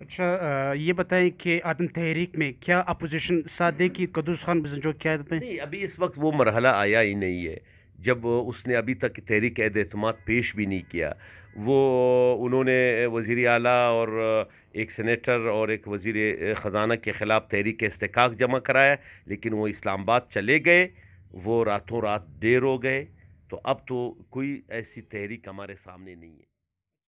अच्छा ये बताएं कि आदम तहरीक में क्या अपोजिशन सादे की कदूस खान जो क्या नहीं अभी इस वक्त वो मरहला आया ही नहीं है जब उसने अभी तक तहरीक एद पेश भी नहीं किया वो उन्होंने वज़ी अला और एक सेनेटर और एक वज़ी ख़जाना के ख़िलाफ़ तहरीक इस्तेकाक जमा कराया लेकिन वो इस्लामाबाद चले गए वो रातों रात देर हो गए तो अब तो कोई ऐसी तहरीक हमारे सामने नहीं है